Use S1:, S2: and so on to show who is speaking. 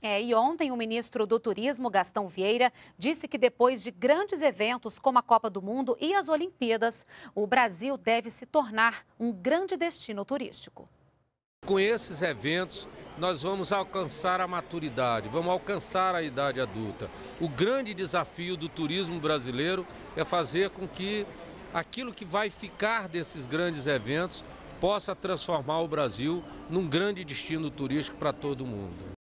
S1: É, e ontem o ministro do Turismo, Gastão Vieira, disse que depois de grandes eventos como a Copa do Mundo e as Olimpíadas, o Brasil deve se tornar um grande destino turístico.
S2: Com esses eventos, nós vamos alcançar a maturidade, vamos alcançar a idade adulta. O grande desafio do turismo brasileiro é fazer com que aquilo que vai ficar desses grandes eventos possa transformar o Brasil num grande destino turístico para todo mundo.